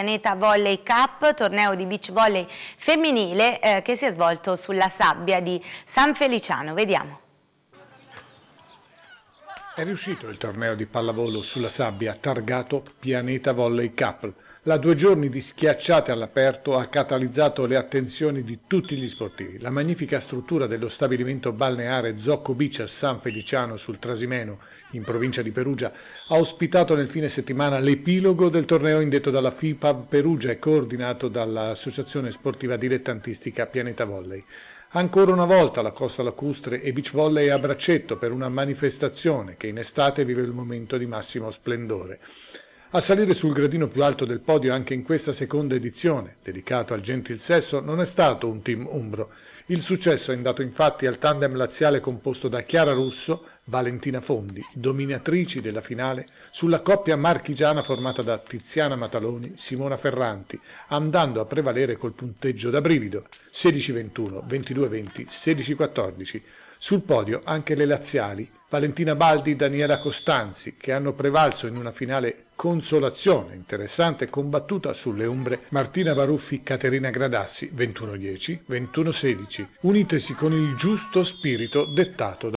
Pianeta Volley Cup, torneo di beach volley femminile eh, che si è svolto sulla sabbia di San Feliciano. Vediamo. È riuscito il torneo di pallavolo sulla sabbia targato Pianeta Volley Couple. La due giorni di schiacciate all'aperto ha catalizzato le attenzioni di tutti gli sportivi. La magnifica struttura dello stabilimento balneare Zocco Beach a San Feliciano sul Trasimeno, in provincia di Perugia, ha ospitato nel fine settimana l'epilogo del torneo indetto dalla FIPA Perugia e coordinato dall'Associazione Sportiva Dilettantistica Pianeta Volley. Ancora una volta la costa lacustre e beach volley a braccetto per una manifestazione che in estate vive il momento di massimo splendore. A salire sul gradino più alto del podio anche in questa seconda edizione, dedicato al gentil sesso, non è stato un team umbro. Il successo è andato infatti al tandem laziale composto da Chiara Russo, Valentina Fondi, dominatrici della finale, sulla coppia marchigiana formata da Tiziana Mataloni, Simona Ferranti, andando a prevalere col punteggio da brivido 16-21, 22-20, 16-14. Sul podio anche le laziali, Valentina Baldi e Daniela Costanzi, che hanno prevalso in una finale consolazione interessante combattuta sulle ombre Martina Baruffi Caterina Gradassi 21-10, 21-16, unitesi con il giusto spirito dettato da